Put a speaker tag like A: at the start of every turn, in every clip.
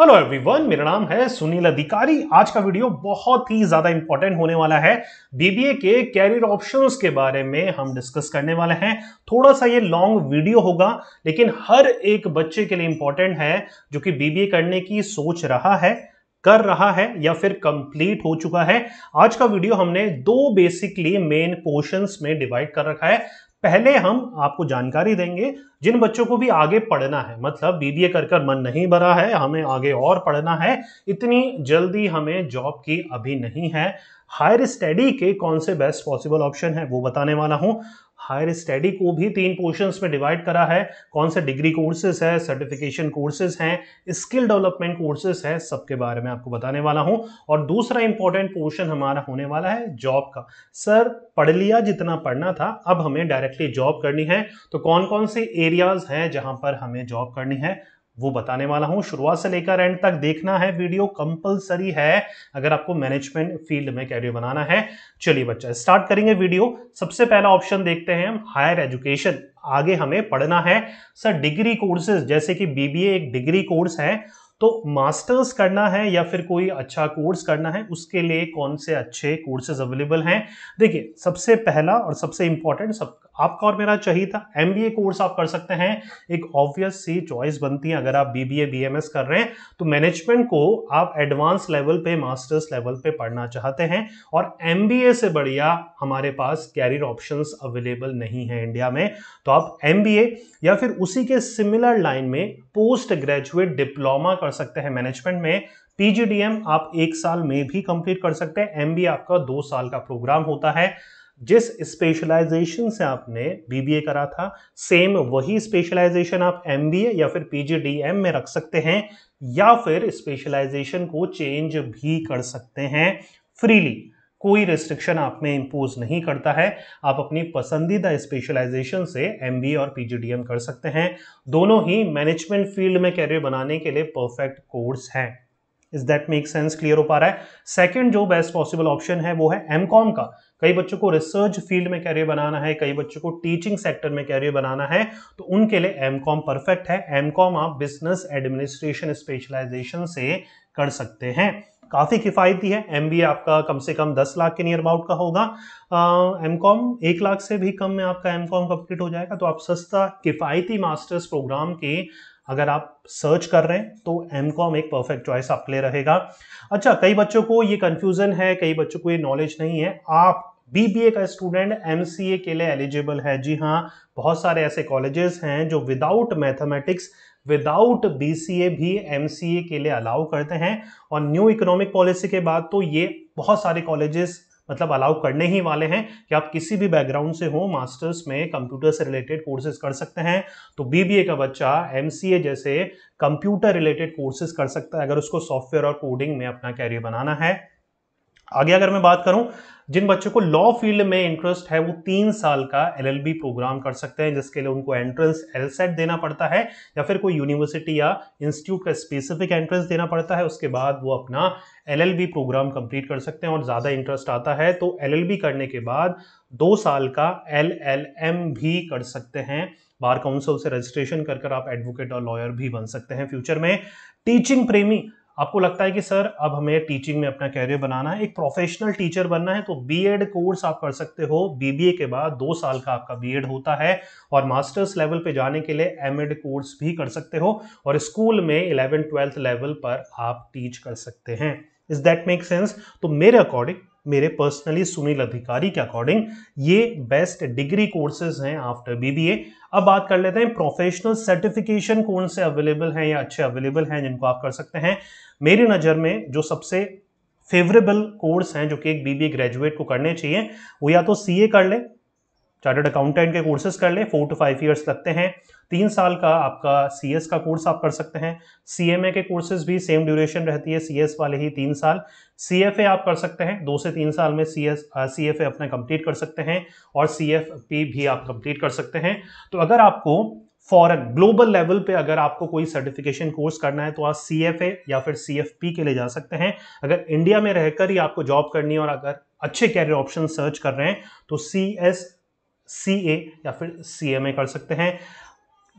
A: hello everyone मेरा नाम है सुनील अधिकारी आज का वीडियो बहुत ही ज्यादा इंपॉर्टेंट होने वाला है बीबीए के कैरियर ऑप्शंस के बारे में हम डिस्कस करने वाले हैं थोड़ा सा ये लॉन्ग वीडियो होगा लेकिन हर एक बच्चे के लिए इंपॉर्टेंट है जो कि बीबीए करने की सोच रहा है कर रहा है या फिर कंप्लीट हो चुका है आज का वीडियो हमने दो बेसिकली मेन पोर्शंस में डिवाइड कर रखा है पहले हम आपको जानकारी देंगे जिन बच्चों को भी आगे पढ़ना है मतलब बीबीए कर कर मन नहीं भरा है हमें आगे और पढ़ना है इतनी जल्दी हमें जॉब की अभी नहीं है हायर स्टडी के कौन से बेस्ट पॉसिबल ऑप्शन है वो बताने वाला हूँ हायर स्टडी को भी तीन पोर्शंस में डिवाइड करा है कौन से डिग्री कोर्सेज है सर्टिफिकेशन कोर्सेज हैं स्किल डेवलपमेंट कोर्सेज है सबके बारे में आपको बताने वाला हूं और दूसरा इंपॉर्टेंट पोर्शन हमारा होने वाला है जॉब का सर पढ़ लिया जितना पढ़ना था अब हमें डायरेक्टली जॉब करनी है तो कौन कौन से एरियाज हैं जहां पर हमें जॉब करनी है वो बताने वाला हूँ शुरुआत से लेकर एंड तक देखना है वीडियो कंपलसरी है अगर आपको मैनेजमेंट फील्ड में कैरियर बनाना है चलिए बच्चा स्टार्ट करेंगे वीडियो सबसे पहला ऑप्शन देखते हैं हम हायर एजुकेशन आगे हमें पढ़ना है सर डिग्री कोर्सेज जैसे कि बीबीए एक डिग्री कोर्स है तो मास्टर्स करना है या फिर कोई अच्छा कोर्स करना है उसके लिए कौन से अच्छे कोर्सेज अवेलेबल हैं देखिए सबसे पहला और सबसे इंपॉर्टेंट सब आपका और मेरा चाहिए था एम कोर्स आप कर सकते हैं एक ऑब्वियस सी चॉइस बनती है अगर आप बी बी कर रहे हैं तो मैनेजमेंट को आप एडवांस लेवल पे मास्टर्स लेवल पे पढ़ना चाहते हैं और एम से बढ़िया हमारे पास कैरियर ऑप्शन अवेलेबल नहीं है इंडिया में तो आप एम या फिर उसी के सिमिलर लाइन में पोस्ट ग्रेजुएट डिप्लोमा कर सकते हैं मैनेजमेंट में पीजीडीएम आप एक साल में भी कंप्लीट कर सकते हैं एमबीए आपका दो साल का प्रोग्राम होता है जिस स्पेशलाइजेशन से आपने बीबीए करा था सेम वही स्पेशलाइजेशन आप एमबीए या फिर पीजीडीएम में रख सकते हैं या फिर स्पेशलाइजेशन को चेंज भी कर सकते हैं फ्रीली कोई रिस्ट्रिक्शन आप में इम्पोज नहीं करता है आप अपनी पसंदीदा स्पेशलाइजेशन से एम और पी कर सकते हैं दोनों ही मैनेजमेंट फील्ड में कैरियर बनाने के लिए परफेक्ट कोर्स हैं is that make sense clear हो पा रहा है सेकेंड जो बेस्ट पॉसिबल ऑप्शन है वो है एम कॉम का कई बच्चों को रिसर्च फील्ड में कैरियर बनाना है कई बच्चों को टीचिंग सेक्टर में कैरियर बनाना है तो उनके लिए एम कॉम परफेक्ट है एम कॉम आप बिजनेस एडमिनिस्ट्रेशन स्पेशलाइजेशन से कर सकते हैं काफ़ी किफ़ायती है एम आपका कम से कम दस लाख के नियर अबाउट का होगा एम कॉम एक लाख से भी कम में आपका एम कॉम कंप्लीट हो जाएगा तो आप सस्ता किफ़ायती मास्टर्स प्रोग्राम के अगर आप सर्च कर रहे हैं तो एम कॉम एक परफेक्ट चॉइस आपके लिए रहेगा अच्छा कई बच्चों को ये कन्फ्यूज़न है कई बच्चों को ये नॉलेज नहीं है आप बीबीए का स्टूडेंट एमसीए के लिए एलिजिबल है जी हाँ बहुत सारे ऐसे कॉलेजेस हैं जो विदाउट मैथमेटिक्स विदाउट बीसीए भी एमसीए के लिए अलाउ करते हैं और न्यू इकोनॉमिक पॉलिसी के बाद तो ये बहुत सारे कॉलेजेस मतलब अलाउ करने ही वाले हैं कि आप किसी भी बैकग्राउंड से हो मास्टर्स में कंप्यूटर से रिलेटेड कोर्सेज कर सकते हैं तो बीबीए का बच्चा एमसीए जैसे कंप्यूटर रिलेटेड कोर्सेज कर सकता है अगर उसको सॉफ्टवेयर और कोडिंग में अपना कैरियर बनाना है आगे अगर मैं बात करूं जिन बच्चों को लॉ फील्ड में इंटरेस्ट है वो तीन साल का एलएलबी प्रोग्राम कर सकते हैं जिसके लिए उनको एंट्रेंस एलसेट e देना पड़ता है या फिर कोई यूनिवर्सिटी या इंस्टीट्यूट का स्पेसिफिक एंट्रेंस देना पड़ता है उसके बाद वो अपना एलएलबी प्रोग्राम कंप्लीट कर सकते हैं और ज़्यादा इंटरेस्ट आता है तो एल करने के बाद दो साल का एल भी कर सकते हैं बार काउंसिल से रजिस्ट्रेशन कर कर आप एडवोकेट और लॉयर भी बन सकते हैं फ्यूचर में टीचिंग प्रेमी आपको लगता है कि सर अब हमें टीचिंग में अपना कैरियर बनाना है एक प्रोफेशनल टीचर बनना है तो बीएड कोर्स आप कर सकते हो बीबीए के बाद दो साल का आपका बीएड होता है और मास्टर्स लेवल पे जाने के लिए एमएड कोर्स भी कर सकते हो और स्कूल में इलेवन ट्वेल्थ लेवल पर आप टीच कर सकते हैं इज दैट मेक सेंस तो मेरे अकॉर्डिंग मेरे पर्सनली सुनील अधिकारी के अकॉर्डिंग ये बेस्ट डिग्री कोर्सेज हैं आफ्टर बीबीए अब बात कर लेते हैं प्रोफेशनल सर्टिफिकेशन कौन से अवेलेबल हैं या अच्छे अवेलेबल हैं जिनको आप कर सकते हैं मेरी नज़र में जो सबसे फेवरेबल कोर्स हैं जो कि एक बीबीए ग्रेजुएट को करने चाहिए वो या तो सीए कर ले चार्टर्ड अकाउंटेंट के कोर्सेज कर लें फोर टू फाइव ईयर्स लगते हैं तीन साल का आपका सी का कोर्स आप कर सकते हैं सी के कोर्सेज भी सेम ड्यूरेशन रहती है सी वाले ही तीन साल सी आप कर सकते हैं दो से तीन साल में सी एस सी एफ अपना कंप्लीट कर सकते हैं और सी भी आप कंप्लीट कर सकते हैं तो अगर आपको फॉरन ग्लोबल लेवल पे अगर आपको कोई सर्टिफिकेशन कोर्स करना है तो आप सी या फिर सी के लिए जा सकते हैं अगर इंडिया में रहकर ही आपको जॉब करनी है और अगर अच्छे कैरियर ऑप्शन सर्च कर रहे हैं तो सी एस सी ए या फिर सी एम ए कर सकते हैं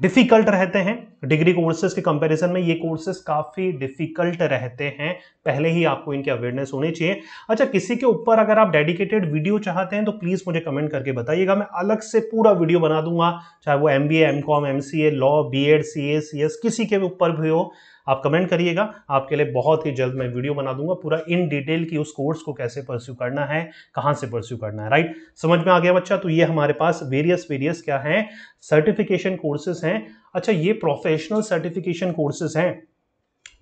A: डिफ़िकल्ट रहते हैं डिग्री कोर्सेज के कंपैरिजन में ये कोर्सेज काफ़ी डिफिकल्ट रहते हैं पहले ही आपको इनके अवेयरनेस होनी चाहिए अच्छा किसी के ऊपर अगर आप डेडिकेटेड वीडियो चाहते हैं तो प्लीज़ मुझे कमेंट करके बताइएगा मैं अलग से पूरा वीडियो बना दूंगा चाहे वो M B M com M C A law B ed C A C S किसी के भी ऊपर भी हो आप कमेंट करिएगा आपके लिए बहुत ही जल्द मैं वीडियो बना दूंगा पूरा इन डिटेल की उस कोर्स को कैसे परस्यू करना है कहाँ से परस्यू करना है राइट समझ में आ गया बच्चा तो ये हमारे पास वेरियस वेरियस क्या है सर्टिफिकेशन कोर्सेज हैं अच्छा ये प्रोफेशनल सर्टिफिकेशन कोर्सेज हैं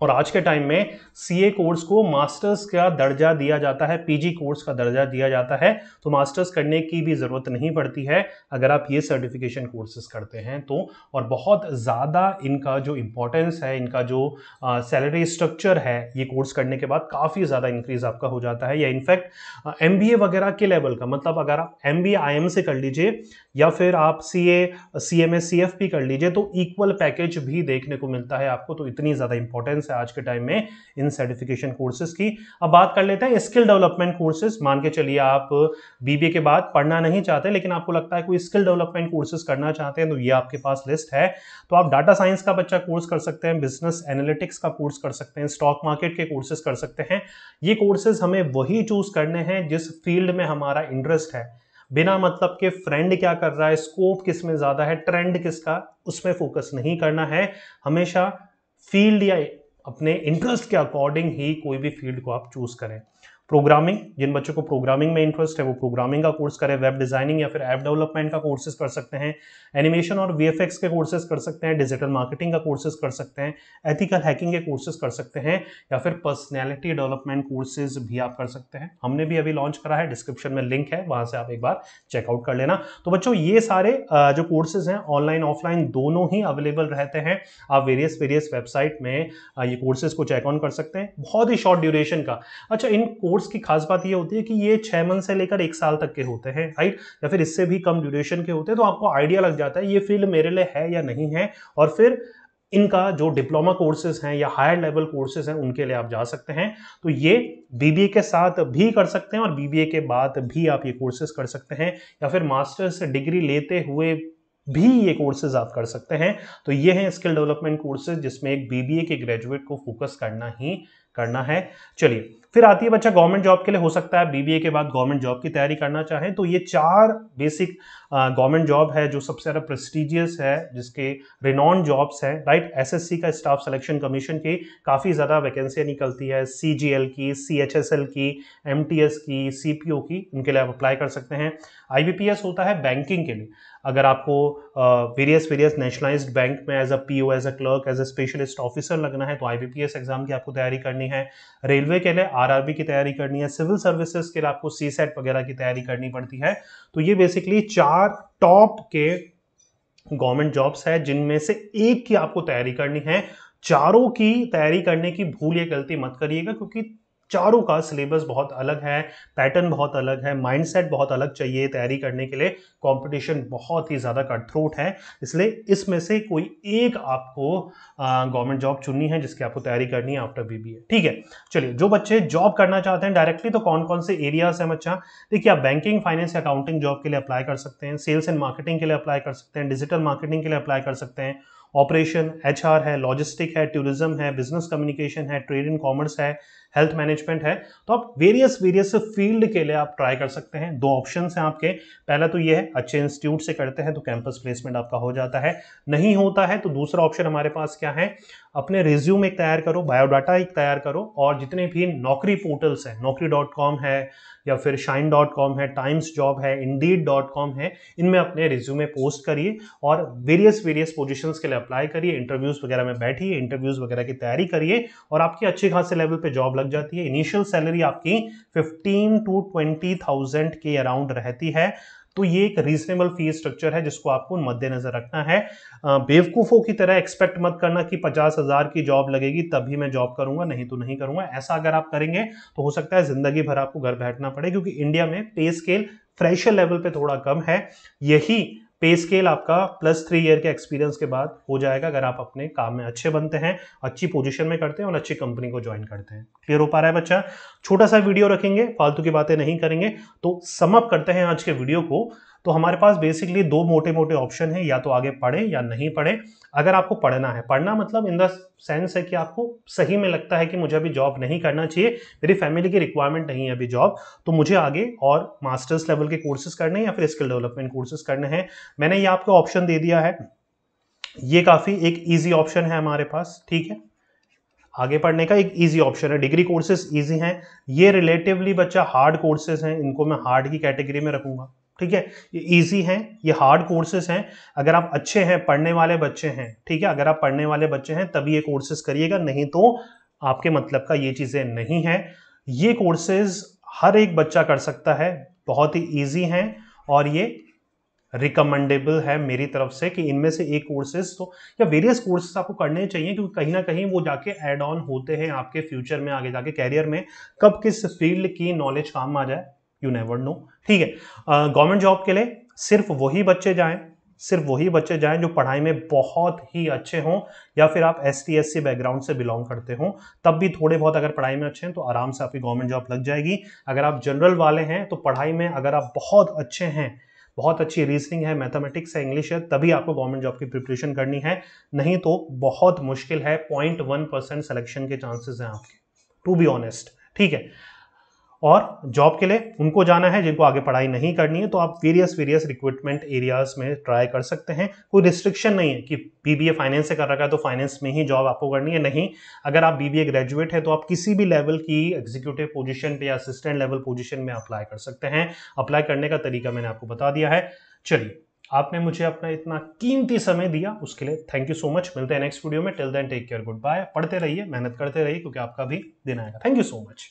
A: और आज के टाइम में सीए कोर्स को मास्टर्स का दर्जा दिया जाता है पीजी कोर्स का दर्जा दिया जाता है तो मास्टर्स करने की भी ज़रूरत नहीं पड़ती है अगर आप ये सर्टिफिकेशन कोर्सेज करते हैं तो और बहुत ज़्यादा इनका जो इम्पोर्टेंस है इनका जो सैलरी स्ट्रक्चर है ये कोर्स करने के बाद काफ़ी ज़्यादा इंक्रीज आपका हो जाता है या इनफैक्ट एम वगैरह के लेवल का मतलब अगर आप एम बी से कर लीजिए या फिर आप C A C M S C F P कर लीजिए तो इक्वल पैकेज भी देखने को मिलता है आपको तो इतनी ज़्यादा इंपॉर्टेंस प्रेफरेंस है आज के टाइम में इन सर्टिफिकेशन कोर्सेज की अब बात कर लेते हैं स्किल डेवलपमेंट कोर्सेज मान के चलिए आप बीबीए के बाद पढ़ना नहीं चाहते लेकिन आपको लगता है कोई स्किल डेवलपमेंट कोर्सेज करना चाहते हैं तो ये आपके पास लिस्ट है तो आप डाटा साइंस का बच्चा कोर्स कर सकते हैं बिजनेस एनालिटिक्स का कोर्स कर सकते हैं स्टॉक मार्केट के कोर्सेज कर सकते हैं ये कोर्सेज हमें वही चूज करने हैं जिस फील्ड में हमारा इंटरेस्ट है बिना मतलब के फ्रेंड क्या कर रहा है स्कोप किस में ज़्यादा है ट्रेंड किसका उसमें फोकस नहीं करना है हमेशा फील्ड या अपने इंटरेस्ट के अकॉर्डिंग ही कोई भी फील्ड को आप चूज़ करें प्रोग्रामिंग जिन बच्चों को प्रोग्रामिंग में इंटरेस्ट है वो प्रोग्रामिंग का कोर्स करें वेब डिजाइनिंग या फिर ऐप डेवलपमेंट का कोर्सेज कर सकते हैं एनिमेशन और वी के कोर्सेज कर सकते हैं डिजिटल मार्केटिंग का कोर्सेज कर सकते हैं एथिकल हैकिंग के कोर्सेज कर सकते हैं या फिर पर्सनैलिटी डेवलपमेंट कोर्सेज भी आप कर सकते हैं हमने भी अभी लॉन्च करा है डिस्क्रिप्शन में लिंक है वहाँ से आप एक बार चेकआउट कर लेना तो बच्चों ये सारे जो कोर्सेज हैं ऑनलाइन ऑफलाइन दोनों ही अवेलेबल रहते हैं आप वेरियस वेरियस वेबसाइट में ये कोर्सेज को चेक ऑन कर सकते हैं बहुत ही शॉर्ट ड्यूरेशन का अच्छा इन कोर्स कोर्स की खास बात ये होती है कि ये छः मंथ से लेकर एक साल तक के होते हैं राइट या फिर इससे भी कम ड्यूरेशन के होते हैं तो आपको आइडिया लग जाता है ये फील्ड मेरे लिए है या नहीं है और फिर इनका जो डिप्लोमा कोर्सेज हैं या हायर लेवल कोर्सेज हैं उनके लिए आप जा सकते हैं तो ये बीबीए के साथ भी कर सकते हैं और बीबीए के बाद भी आप ये कोर्सेज कर सकते हैं या फिर मास्टर्स डिग्री लेते हुए भी ये कोर्सेज आप कर सकते हैं तो ये हैं स्किल डेवलपमेंट कोर्सेज जिसमें एक बीबीए के ग्रेजुएट को फोकस करना ही करना है चलिए फिर आती है बच्चा गवर्नमेंट जॉब के लिए हो सकता है बीबीए के बाद गवर्नमेंट जॉब की तैयारी करना चाहें तो ये चार बेसिक गवर्नमेंट जॉब है जो सबसे ज़्यादा प्रेस्टिजियस है जिसके रिनॉन जॉब्स हैं राइट एसएससी का स्टाफ सिलेक्शन कमीशन की काफ़ी ज़्यादा वैकेंसियाँ निकलती है सी की सी की एम की सी की उनके लिए आप अप्लाई कर सकते हैं आई होता है बैंकिंग के लिए अगर आपको वेरियस वेरियस नेशनलाइज बैंक में as a P as a clerk as a specialist officer लगना है तो आई एग्जाम की आपको तैयारी करनी है रेलवे के लिए आरआरबी की तैयारी करनी है सिविल सर्विसेज के लिए आपको सी सेट e वगैरह की तैयारी करनी पड़ती है तो ये बेसिकली चार टॉप के गवर्नमेंट जॉब्स है जिनमें से एक की आपको तैयारी करनी है चारों की तैयारी करने की भूल या गलती मत करिएगा क्योंकि चारों का सिलेबस बहुत अलग है पैटर्न बहुत अलग है माइंडसेट बहुत अलग चाहिए तैयारी करने के लिए कंपटीशन बहुत ही ज़्यादा थ्रोट है इसलिए इसमें से कोई एक आपको गवर्नमेंट जॉब चुननी है जिसकी आपको तैयारी करनी है आफ्टर बीबीए ठीक है चलिए जो बच्चे जॉब करना चाहते हैं डायरेक्टली तो कौन कौन से एरियाज हैं बच्चा देखिए आप बैंकिंग फाइनेंस अकाउंटिंग जॉब के लिए अप्लाई कर सकते हैं सेल्स एंड मार्केटिंग के लिए अप्लाई कर सकते हैं डिजिटल मार्केटिंग के लिए अप्लाई कर सकते हैं ऑपरेशन एचआर है लॉजिस्टिक है टूरिज्म है बिजनेस कम्युनिकेशन है ट्रेड एंड कॉमर्स है हेल्थ मैनेजमेंट है तो आप वेरियस वेरियस फील्ड के लिए आप ट्राई कर सकते हैं दो ऑप्शन हैं आपके पहला तो ये है अच्छे इंस्टीट्यूट से करते हैं तो कैंपस प्लेसमेंट आपका हो जाता है नहीं होता है तो दूसरा ऑप्शन हमारे पास क्या है अपने रिज्यूम एक तैयार करो बायोडाटा एक तैयार करो और जितने भी नौकरी पोर्टल्स हैं नौकरी डॉट कॉम है या फिर शाइन डॉट कॉम है टाइम्स जॉब है इंडीड डॉट कॉम है इनमें अपने रिज्यूमे पोस्ट करिए और वेरियस वेरियस पोजिशन के लिए अप्लाई करिए इंटरव्यूज़ वगैरह में बैठिए इंटरव्यूज़ वगैरह की तैयारी करिए और आपकी अच्छे खासे लेवल पर जॉब लग लग जाती है इनिशियल सैलरी आपकी फिफ्टीन टू ट्वेंटी थाउजेंड के अराउंड रहती है तो ये एक रीजनेबल फी स्ट्रक्चर है जिसको आपको मद्देनजर रखना है बेवकूफ़ों की तरह एक्सपेक्ट मत करना कि पचास हज़ार की जॉब लगेगी तभी मैं जॉब करूंगा नहीं तो नहीं करूंगा ऐसा अगर आप करेंगे तो हो सकता है ज़िंदगी भर आपको घर बैठना पड़े क्योंकि इंडिया में पे स्केल फ्रेशर लेवल पे थोड़ा कम है यही पे स्केल आपका प्लस थ्री ईयर के एक्सपीरियंस के बाद हो जाएगा अगर आप अपने काम में अच्छे बनते हैं अच्छी पोजीशन में करते हैं और अच्छी कंपनी को ज्वाइन करते हैं क्लियर हो पा रहा है बच्चा छोटा सा वीडियो रखेंगे फालतू की बातें नहीं करेंगे तो समअप करते हैं आज के वीडियो को तो हमारे पास बेसिकली दो मोटे मोटे ऑप्शन हैं या तो आगे पढ़े या नहीं पढ़े अगर आपको पढ़ना है पढ़ना मतलब इन द सेंस है कि आपको सही में लगता है कि मुझे अभी जॉब नहीं करना चाहिए मेरी फैमिली की रिक्वायरमेंट नहीं है अभी जॉब तो मुझे आगे और मास्टर्स लेवल के कोर्सेज करने या फिर स्किल डेवलपमेंट कोर्सेज करने हैं मैंने ये आपको ऑप्शन दे दिया है ये काफ़ी एक ईजी ऑप्शन है हमारे पास ठीक है आगे पढ़ने का एक इजी ऑप्शन है डिग्री कोर्सेज इजी हैं ये रिलेटिवली बच्चा हार्ड कोर्सेज हैं इनको मैं हार्ड की कैटेगरी में रखूंगा ठीक है ये ईजी हैं ये हार्ड कोर्सेज हैं अगर आप अच्छे हैं पढ़ने वाले बच्चे हैं ठीक है अगर आप पढ़ने वाले बच्चे हैं तभी ये कोर्सेज करिएगा नहीं तो आपके मतलब का ये चीज़ें नहीं है ये कोर्सेज हर एक बच्चा कर सकता है बहुत ही ईजी हैं और ये रिकमेंडेबल है मेरी तरफ से कि इनमें से एक कोर्सेज तो या वेरियस कोर्सेज आपको करने चाहिए क्योंकि कहीं ना कहीं वो जाके एड ऑन होते हैं आपके फ्यूचर में आगे जाके कैरियर में कब किस फील्ड की नॉलेज काम आ जाए यू नेवर नो ठीक है गवर्नमेंट जॉब के लिए सिर्फ वही बच्चे जाएं सिर्फ वही बच्चे जाएं जो पढ़ाई में बहुत ही अच्छे हों या फिर आप S T S C background से बिलोंग करते हों तब भी थोड़े बहुत अगर पढ़ाई में अच्छे हैं तो आराम से आपकी गवर्नमेंट जॉब लग जाएगी अगर आप जनरल वाले हैं तो पढ़ाई में अगर आप बहुत अच्छे हैं बहुत अच्छी रीजनिंग है मैथमेटिक्स है इंग्लिश है तभी आपको गवर्नमेंट जॉब की प्रिपरेशन करनी है नहीं तो बहुत मुश्किल है पॉइंट वन परसेंट सेलेक्शन के चांसेस हैं आपके टू बी ऑनेस्ट ठीक है और जॉब के लिए उनको जाना है जिनको आगे पढ़ाई नहीं करनी है तो आप वेरियस वेरियस रिक्रूटमेंट एरियाज में ट्राई कर सकते हैं कोई रिस्ट्रिक्शन नहीं है कि बीबीए फाइनेंस से कर रखा है तो फाइनेंस में ही जॉब आपको करनी है नहीं अगर आप बीबीए ग्रेजुएट है तो आप किसी भी लेवल की एग्जीक्यूटिव पोजिशन पे या असिस्टेंट लेवल पोजिशन में अप्लाई कर सकते हैं अप्लाई करने का तरीका मैंने आपको बता दिया है चलिए आपने मुझे अपना इतना कीमती समय दिया उसके लिए थैंक यू सो मच मिलते हैं नेक्स्ट वीडियो में till then take care good bye पढ़ते रहिए मेहनत करते रहिए क्योंकि आपका भी दिन आएगा थैंक यू सो मच